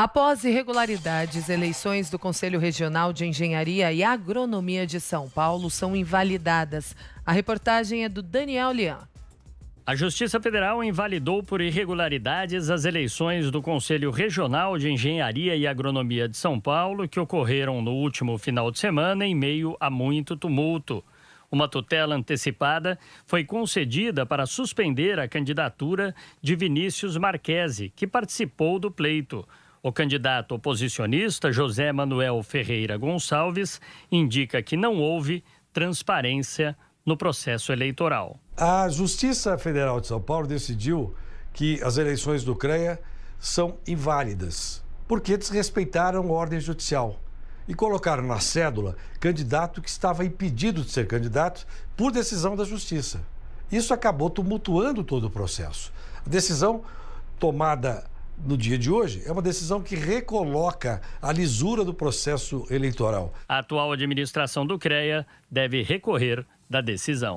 Após irregularidades, eleições do Conselho Regional de Engenharia e Agronomia de São Paulo são invalidadas. A reportagem é do Daniel Leão. A Justiça Federal invalidou por irregularidades as eleições do Conselho Regional de Engenharia e Agronomia de São Paulo, que ocorreram no último final de semana em meio a muito tumulto. Uma tutela antecipada foi concedida para suspender a candidatura de Vinícius Marquesi, que participou do pleito. O candidato oposicionista José Manuel Ferreira Gonçalves indica que não houve transparência no processo eleitoral. A Justiça Federal de São Paulo decidiu que as eleições do CREA são inválidas porque desrespeitaram a ordem judicial e colocaram na cédula candidato que estava impedido de ser candidato por decisão da Justiça. Isso acabou tumultuando todo o processo. A decisão tomada no dia de hoje, é uma decisão que recoloca a lisura do processo eleitoral. A atual administração do CREA deve recorrer da decisão.